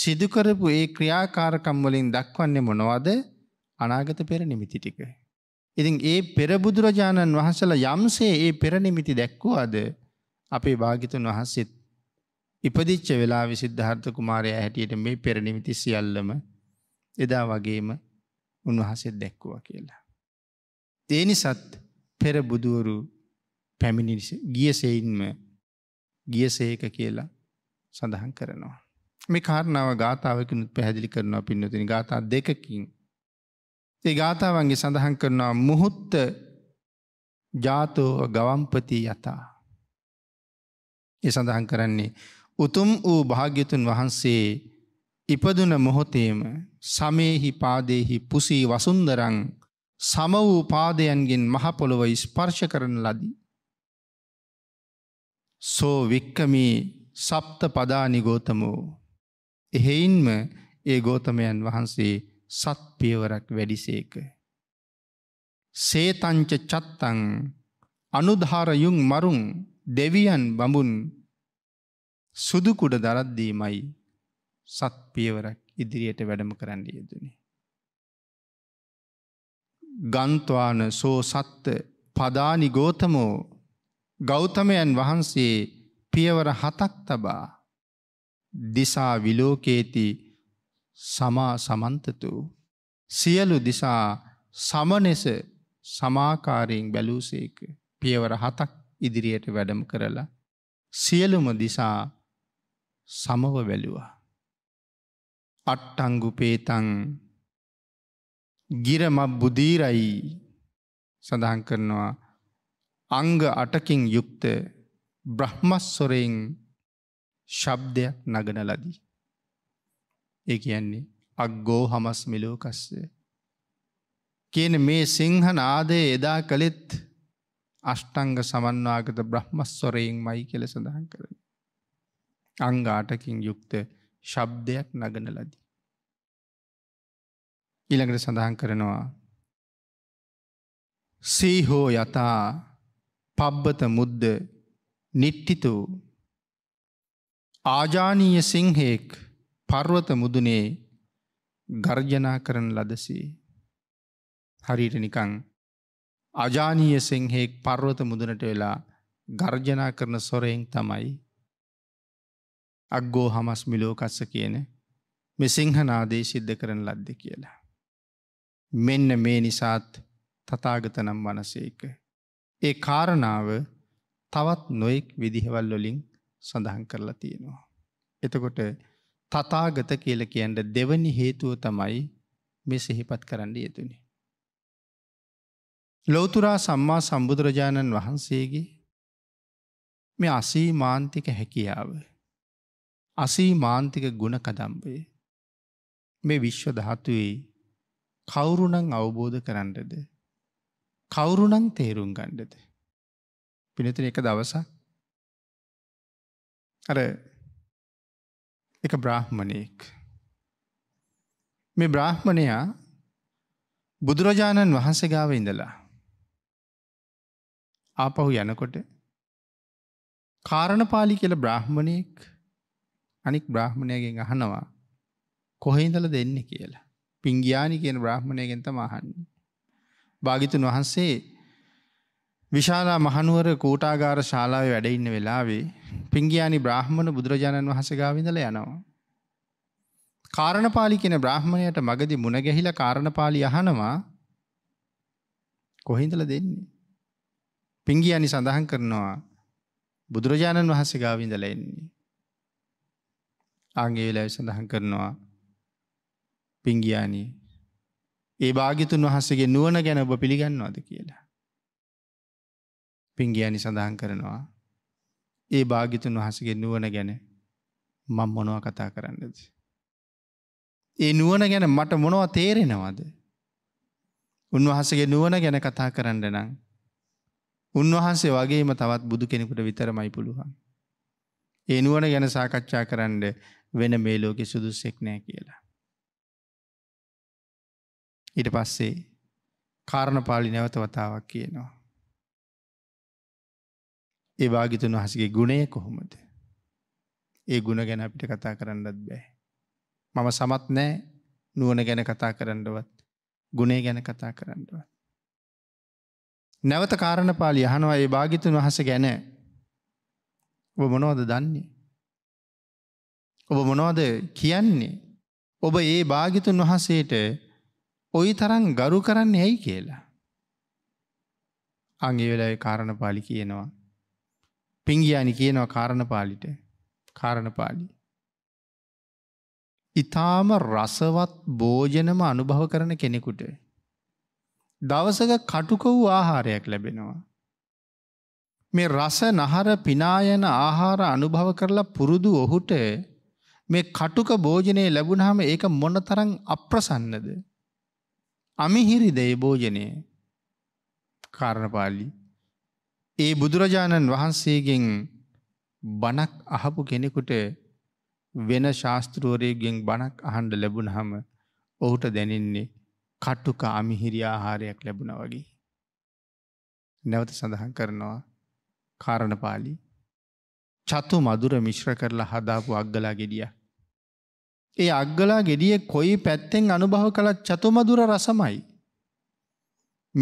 සිදුකරපු ඒ ක්‍රියාකාරකම්වලින් දක්වන්නේ මොනවද අනාගත පෙර නිමිති ටික. ඉතින් ඒ පෙරබුදුරජාණන් වහසල යම්සේ ඒ පෙරනිමිති දැක්වුවාද අපේ භාගිතුන් වහන්සේත් ඉපදිච්ච වෙලා විසිද්ධාර්ථ කුමාරය හැටියට මේ පෙරනිමිති සියල්ලම එදා වගේම උන්වහසේ දැක්කුව කියලා. දේනිසත් පෙර බුදුවරු පැමිණි ගියසෙයින්ම ගියසේක කියලා සඳහන් කරනවා. මේ කාරණාව ගාථාවකනුත් පැහැදිලි කරනවා පින්නතින ගාථා දෙකකින්. ඒ ගාථාවන්ගේ සඳහන් කරනවා මුහුත්ත ජාතෝ ගවම්පති යතා. ඒ සඳහන් කරන්නේ උතුම් වූ භාග්‍යතුන් වහන්සේ ඉපදුන මොහොතේම සමේහි පාදේහි පුසී වසුන්දරං සම වූ පාදයන්ගෙන් මහපොළොව ස්පර්ශ කරන ලදී. සෝ වික්කමී සප්ත පදානි ගෝතමෝ. එහෙයින්ම ඒ ගෝතමයන් වහන්සේ සත් පියවරක් වැඩිසේක. සේතංච චත්තං අනුධාරයුන් මරුන් දෙවියන් බඹුන් සුදුකුඩ දරද්දීමයි සත් පියවරක් ඉදිරියට වැඩම කරන්න යෙදනේ. ගන්තවාන සෝ සත්ත පදානි ගෝතමෝ ගෞතමයන් වහන්සේ පියවර හතක් තබා දිසා විලෝකේති සමා සමන්තතු සියලු දිසා සමනෙස සමාකාරයෙන් බැලූසේක පියවර හතක් ඉදිරියට වැඩම කරලා සියලුම දිසා සමව වැලුවා. අට්ටංගුපේතං ගිරම බුදීරයි සඳහන් කරනවා අංග අටකින් යුක්ත බ්‍රහ්මස්වරයෙන් ශබ්දයක් නගන ලදී. ඒ කියන්නේ අක්ගෝ හමස් මිලෝකස්ය. කියන මේ සිංහන ආදය එදා කළෙත් අෂ්ටංග සමන්වාගත බ්‍රහ්මස්වරයෙන් මයි කෙල සඳහන් කරන. අංගාටකින් යුක්ත ශබ්දයක් නගන ලදී. ඉළඟට සඳහන් කරනවා. සීහෝ යතා පබ්බත මුද්ද නිට්ටිතු ආජානීය සිංහෙක් පර්වත මුදුනේ ගර්ජනා කරන ලදසේ. හරිට නිකං අජානීය සිංහෙක් පර්වත මුදුනට වෙලා ගර්ජනා කරන සොරයෙන් තමයි අක්ගෝ හමස් මිලෝකස්ස කියන මෙ සිංහනාදේ සිද්ධ කරන ලද්ද කියලා. මෙන්න මේ නිසාත් තතාගතනම් වනසේක. ඒ කාරණාව තවත් නොයෙක් විදිහවල් වොලින් සඳහන් කරලා තියෙනවා. එතකොට තතාගත කියල කියන්ට දෙවනි හේතුව තමයි මේ සිහිපත් කරන්න යෙතුනි. ලෝතුරා සම්මා සම්බුදුරජාණන් වහන්සේගේ මේ අසී මාන්තික හැකියාව අසී මාන්තික ගුණ කදම්බේ. මේ විශ්ව ධාතුවේ කවුරුනං අවබෝධ කරන්නද. කවුරුනං තේරුම් ගණ්ඩද. පිනතින එක දවස අර එක බ්‍රාහ්මණයෙක්. මේ බ්‍රාහ්මණයා බුදුරජාණන් වහන්සේ ගාව ඉඳලා. ආපහු යනකොට කාරණපාලි කියල බ්‍රාහ්මණයෙක් අනික් බ්‍රහ්මණයගෙන් අහනවා කොහෙන්දල දෙන්න කියලා. පිංගියානි කියන බ්‍රහ්මණයගෙන් තම අහන්නේ. භාගිතුන් වහන්සේ විශාලා මහනුවර කූටාගාර ශාලාවේ වැඩ ඉන්න වෙලාවේ පිංගියානි බ්‍රාහ්මණ බුදුරජාණන් වහන්සේ ගාව ඉඳලා යනවා. කාරණපාලි කියන බ්‍රාහ්මණයට මගදි මුණ ගැහිලා කාරණපාලි අහනවා කොහින්දල දෙන්නේ? පිංගියානි සඳහන් කරනවා බුදුරජාණන් වහන්සේ ගාව ඉඳලා එන්නේ. ආගේ වෙලාව සඳහන් කරනවා පිංගියානී ඒ භාගිතුන් වහසගේ නුවන ගැන ඔබ පිළිගන්නවාද කියලා. පිංගියනි සඳහන් කරනවා. ඒ භාගිතුන් වහසගේ නුවන ගැන මං මොනව කතා කරන්නද. ඒ නුවන ගැන මට මොනව තේරෙනවාද. උන්වහසගේ නුවන ගැන කතා කරන්න නම්. උන්වහන්සේ වගේම තවත් බුදු කෙනෙකුට විතරමයි පුළුවන්. ඒ නුවන ගැන සාකච්ඡා කරන්න වෙන මේ ලෝකෙ සුදුස්සෙක් නෑ කියලා. ඊට පස්සේ කාරණපාලි නැවත වතාවක් කියනවා. ඒ භාගිතුන් වහසගේ ගුණය කොහොමද. ඒ ගුණ ගැන අපිට කතා කරන්නත් බෑ. මම සමත් නෑ නුවන ගැන කතා කරන්නවත් ගුණේ ගැන කතා කරන්නවත්. නැවත කාරණපාලි යහනවා ඒ භාගිතුන් වහස ගැන මොනවද දන්නේ. ඔබ මොනවද කියන්නේ ඔබ ඒ භාගිතුන් වහන්සේට ඔයි තරන් ගරු කරන්න ඇයි කියලා. අගේ වෙලා කාරණපාලි කියනවා. පිංගියානි කියනවා කාරණපාලිට කාරණපාලි. ඉතාම රසවත් භෝජනම අනුභව කරන කෙනෙකුට. දවසක කටුක වූ ආහාරයක් ලැබෙනවා. මේ රස නහර පිනායන ආහාර අනුභව කරලා පුරුදු ඔහුට මේ කටුක භෝජනය ලැබුණහම ඒක මොනතරං අප්‍රසන්නද. අමිහිරිද ඒ භෝජනය කාරණපාලි. ඒ බුදුරජාණන් වහන්සේගෙන් බණක් අහපු කෙනෙකුට වෙන ශාස්තෘුවරයගෙන් බණක් අහන්ඩ ලැබුණහම ඔහුට දැනෙන්නේ කට්ටුක අමිහිරි ආහාරයක් ලැබුණ වගේ. නැවත සඳහන් කරනවා කාරණපාලි. චතු මදුර මිශ්‍ර කරලා හදාපු අක්ගලා ගෙඩියක්. ඒ අග්ගලා ගෙඩිය කොයි පැත්තෙන් අනුභව කළත් චතුමදුර රසමයි.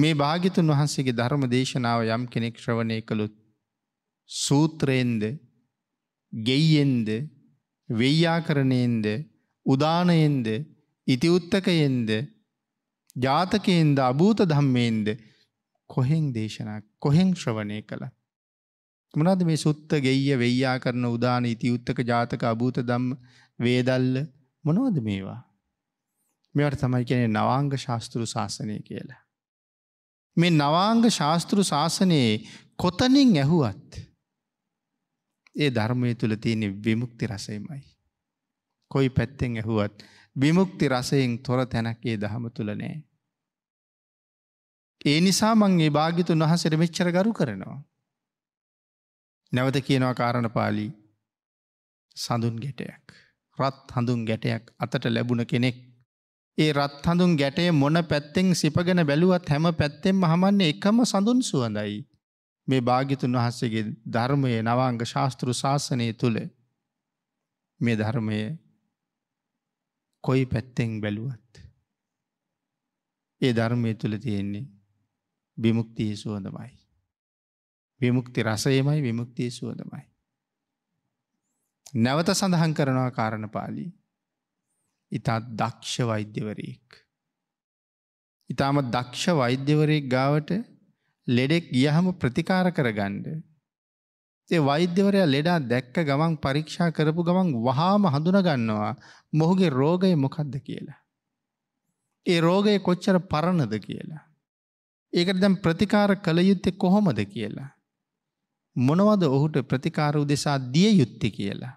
මේ භාගිතුන් වහන්සේගේ ධර්ම දේශනාව යම් කෙනෙක් ශ්‍රවණය කළුත් සූත්‍රයෙන්ද ගෙයියෙන්ද වෙයියාකරණයෙන්ද උදානයෙන්ද ඉතිඋත්තකයෙන්ද ජාතකයෙන්ද අභූත ධම්මයෙන්ද කොහෙෙන් දේශනා කොහෙෙන් ශ්‍රවණය කළ. මොනද මේ සුත්ත ගෙය වෙයියා කරන උදාන ඉතිඋත්තක ජාතක අභූත දම් වේදල්ල මොනවද මේවා. මෙවට තමයි කියනෙ නවාංග ශාස්තෘ ශාසනය කියලා. මේ නවාංග ශාස්තෘ ශාසනයේ කොතනින් ඇහුවත්. ඒ ධර්මය තුළ තියෙනෙ විමුක්ති රසයමයි. කොයි පැත්තෙන් ඇහුවත් විමුක්ති රසයෙන් තොර තැනක් ඒ දහම තුළ නෑ. ඒ නිසා මං ඒ භාගිතුන් වහසට මෙච්චර ගරු කරනවා. නැවත කියනවා කාරණ පාලි සඳුන් ගෙටයක්. රත් හඳුන් ගැටයක් අතට ලැබුණ කෙනෙක්. ඒ රත් හඳුන් ගැටේ මොන පැත්තෙන් සිපගෙන බැලුවත් හැම පැත්තෙන් හමන්නේ එකම සඳුන් සුවඳයි. මේ භාගිතුන් වහන්සේගේ ධර්මයේ නවාංග ශාස්තෘ ශාසනය තුළ මේ ධර්මය කොයි පැත්තෙන් බැලුවත්. ඒ ධර්මය තුළ තියෙන්නේ විමුක්තිය සුවඳමයි. විමුක්ති රසයමයි විමුක්තිය සුවඳමයි. නැවත සඳහන් කරනවා කාරණපාලි. ඉතා දක්ෂ වෛද්‍යවරයෙක්. ඉතාම දක්ෂ වෛද්‍යවරයෙක් ගාවට ලෙඩෙක් ගියහම ප්‍රතිකාර කරගණ්ඩ. ඒ වෛද්‍යවරයා ලෙඩා දැක්ක ගමන් පරීක්ෂා කරපු ගමන් වහාම හඳුනගන්නවා මොහුගේ රෝගය මොකක්ද කියලා. ඒ රෝගය කොච්චර පරණද කියලා. ඒකට දැම් ප්‍රතිකාර කළ යුත්තෙ කොහොමද කියලා. මොනවද ඔහුට ප්‍රතිකාර උදෙසා දිය යුත්තේ කියලා.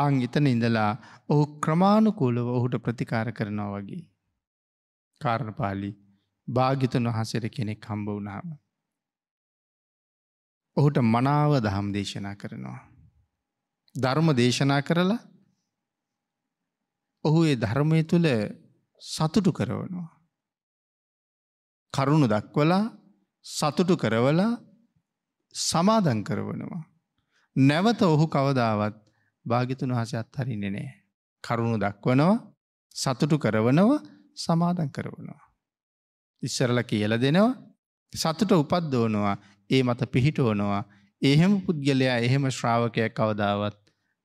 ආං එතන ඉඳලා ඔහු ක්‍රමාණුකූලව ඔහුට ප්‍රතිකාර කරනවා වගේ. කාරණපාලි භාගිතන් වහසර කෙනෙක් හම්බ වුණාම. ඔහුට මනාව දහම් දේශනා කරනවා. ධර්ම දේශනා කරලා ඔහු ඒ ධර්මය තුළ සතුටු කරවනවා. කරුණු දක්වලා සතුටු කරවලා සමාධන් කරවනවා. නැවත ඔහු කවදාවත් භාගිතුන් වහස අත්හරින්නේ නෑ. කරුණු දක්වනවා සතුටු කරවනව සමාධන් කරවනවා. ඉස්සරල කියල දෙනවා සතුට උපද්දෝනවා ඒ මත පිහිටෝනවා එහෙම පුද්ගලයා එහෙම ශ්‍රාවකයක් කවදාවත්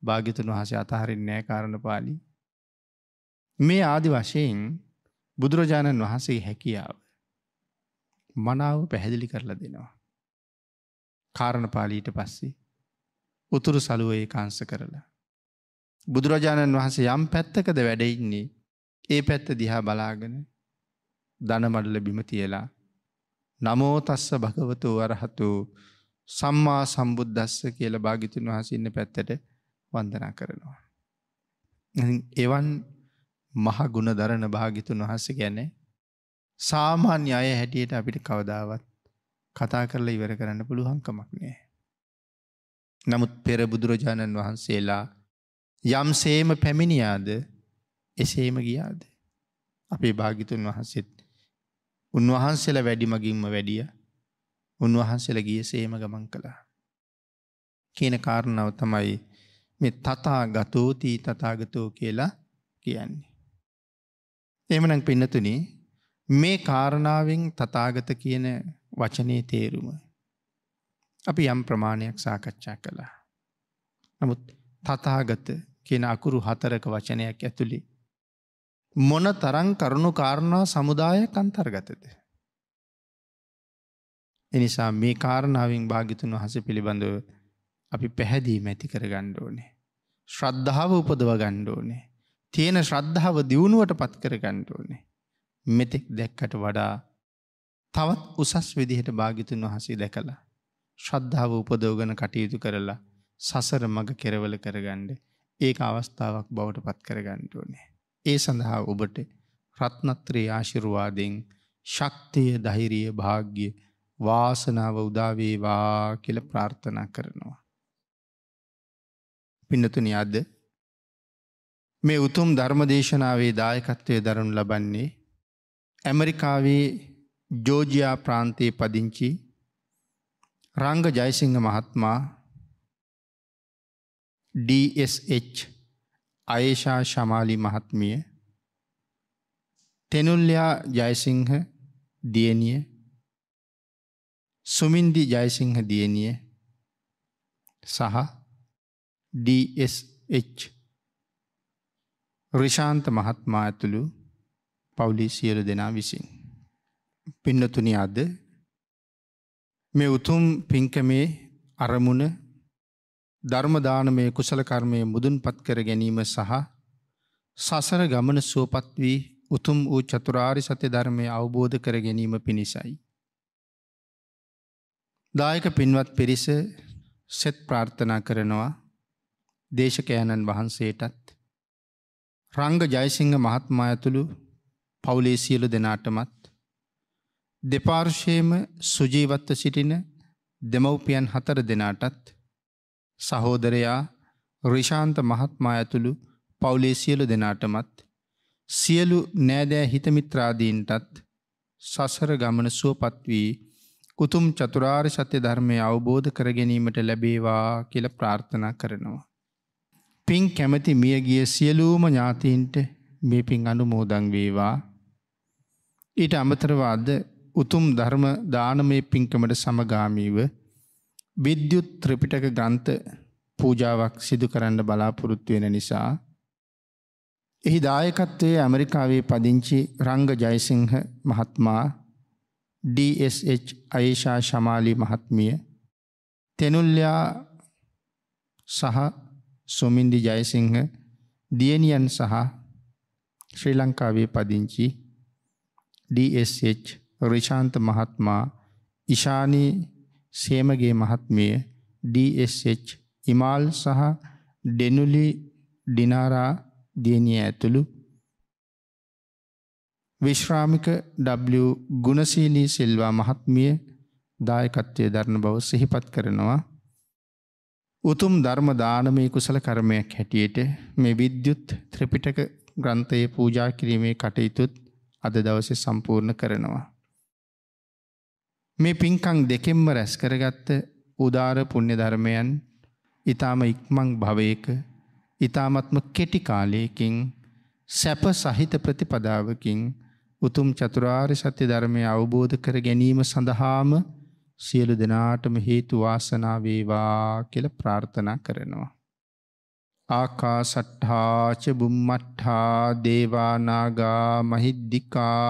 භාගිතුන් වහස අතහරින්නෑ කාරණ පාලි. මේ ආදි වශයෙන් බුදුරජාණන් වහන්සේ හැකියාව. මනාව පැහැදිලි කරලා දෙනවා. කාරණ පාලීට පස්සේ උතුරු සලුව ඒකාංස කරලා. බුදුරජාණන් වහන්සේ යම් පැත්තකද වැඩඉන්නේ ඒ පැත්ත දිහා බලාගෙන දනමඩල බිම තියලා නමෝතස්ස භගවතු වරහතු සම්මා සම්බුද්ධස්ස කියල භාගිතුන් වහසඉන්න පැත්තට වන්දනා කරනවා. එවන් මහගුණ දරණ භාගිතුන් වහස ගැන සාමාන්‍ය අය හැටියට අපිට කවදාවත් කතා කරලා ඉවර කරන්න පුළුවන්කමක් නෑ. නමුත් පෙර බුදුරජාණන් වහන්සේලා යම් සේම පැමිණියාද එසේම ගියාද. අපේ භාගිතුන් වහන්සෙත් උන්වහන්සේලා වැඩි මගින්ම වැඩිය උන්වහන්සේලා ගිය සේම ගමන් කළා. කියන කාරණාව තමයි මේ තතා ගතෝතී තතාගතෝ කියලා කියන්නේ. එමනං පින්නතුනි මේ කාරණාවෙන් තතාගත කියන වචනය තේරුම අපි යම් ප්‍රමාණයක් සාකච්ඡා කළා. නමුත් තතාගත කියෙන අකුරු හතරක වචනයක් ඇතුළි. මොන තරං කරුණු කාරණා සමුදායක් අන්තර්ගතද. එනිසා මේ කාරණාවෙන් භාගිතුන් වහස පිළිබඳව අපි පැහැදීම ඇති කර ගණ්ඩ ඕනේ. ශ්‍රද්ධාව උපදව ගණ්ඩ ඕනේ. තියෙන ශ්‍රද්ධාව දියුණුවට පත් කර ගණ්ඩ ඕනේ. මෙතෙක් දැක්කට වඩා තවත් උසස් විදිහට භාගිතුන් වහසේ දැකලා. ශ්‍රද්ධාව උපදෝගන කටයුතු කරලා සසර මඟ කෙරවල කරගණ්ඩ ඒක අවස්ථාවක් බවට පත් කරගන්නටඕනේ. ඒ සඳහා ඔබට රත්නත්‍රයේ ආශිරුවාදෙන් ශක්තිය දහිරිය භාග්‍ය වාසනාව උදාවේවා කියල ප්‍රාර්ථනා කරනවා. පින්නතුනි අද මේ උතුම් ධර්මදේශනාවේ දායකත්වය දරනු ලබන්නේ ඇමරිකාවේ ජෝජයා ප්‍රාන්තයේ පදිංචි රංග ජයසිංහ මහත්මා DSH අයේෂා ශමාලි මහත්මිය තෙනුල්ලයා ජයසිංහ දියණිය සුමින්දි ජයසිංහ දියණිය සහ DSH රිෂාන්ත මහත්මා ඇතුළු පවුලි සියලු දෙනා විසින් පින්නතුනි අද මේ උතුම් පින්කමේ අරමුණ ධර්ම දානමේ කුසල කර්මයේ මුදුන්පත් කර ගැනීම සහ සසර ගමන සුවපත් වී උතුම් වූ චතුරාරි සත්‍ය ධර්මය අවබෝධ කර ගැනීම පිණිසයි. දායක පින්වත් පිරිස සෙත් ප්‍රාර්ථනා කරනවා දේශකයණන් වහන්සේටත් රංග ජයසිංහ මහත්මා ඇතුළු පවුලේ සියලු දෙනාටමත් දෙපාර්ශයම සුජීවත්ව සිටින දෙමව්පියන් හතර දෙනාටත් සහෝදරයා රිෂාන්ත මහත්මා ඇතුළු පවුලේ සියලු දෙනාටමත් සියලු නෑදෑ හිතමිත්‍රාදීන්ටත් සසර ගමන සුවපත් වී කුතුම් චතුරාර් සත්‍ය ධර්මය අවබෝධ කරගැනීමට ලැබේවා කියල ප්‍රාර්ථනා කරනවා. පින් කැමති මියගිය සියලූම ඥාතීන්ට මේ පින් අනු මෝදං වේවා ඊට අමතරවාද උතුම් ධර්ම දානමය පින්කමට සමගාමීව විද්‍යුත් ත්‍රිපිටක ග්‍රන්ථ පූජාවක් සිදු කරන්න බලාපොරොත්තු වෙන නිසා එහි දායකත්වයේ ඇමරිකාවේ පදිංචි රංග ජයසිංහ මහත්මයා DSH අයේෂා ශමාලි මහත්මිය තෙනුල්යා සහ සොමින්දි ජයසිංහ දියණියන් සහ ශ්‍රී ලංකාවේ පදිංචි DSH රිශාන්ත මහත්මා ඉශානී සේමගේ මහත්මිය DSH ඉමාල් සහ ඩෙනුලි ඩිනාරා දියණිය ඇතුළු විශ්‍රාමික W ගුණසීලී සිල්වා මහත්මිය දායකත්වයේ දරන බව සිහිපත් කරනවා උතුම් ධර්ම දානමය කුසල කර්මයක් හැටියට මේ විද්‍යුත් ත්‍රිපිටක ග්‍රන්ථයේ පූජා කිරීමේ කටයුතුත් අද දවසේ සම්පූර්ණ කරනවා මේ පින්කං දෙකෙන්ම රැස් කරගත්ත උදාර පුුණ්‍ය ධර්මයන් ඉතාම ඉක්මං භවයක ඉතාමත්ම කෙටි කාලයකින් සැප සහිත ප්‍රතිපදාවකින් උතුම් චතුරාර් සත්‍ය ධර්මය අවබෝධ කර ගැනීම සඳහාම සියලු දෙනාටම හේතු වාසනාවේවා කියල ප්‍රාර්ථනා කරනවා. ආකා සට්හාච බුම්මට්හා දේවානාගා මහිද්දිකා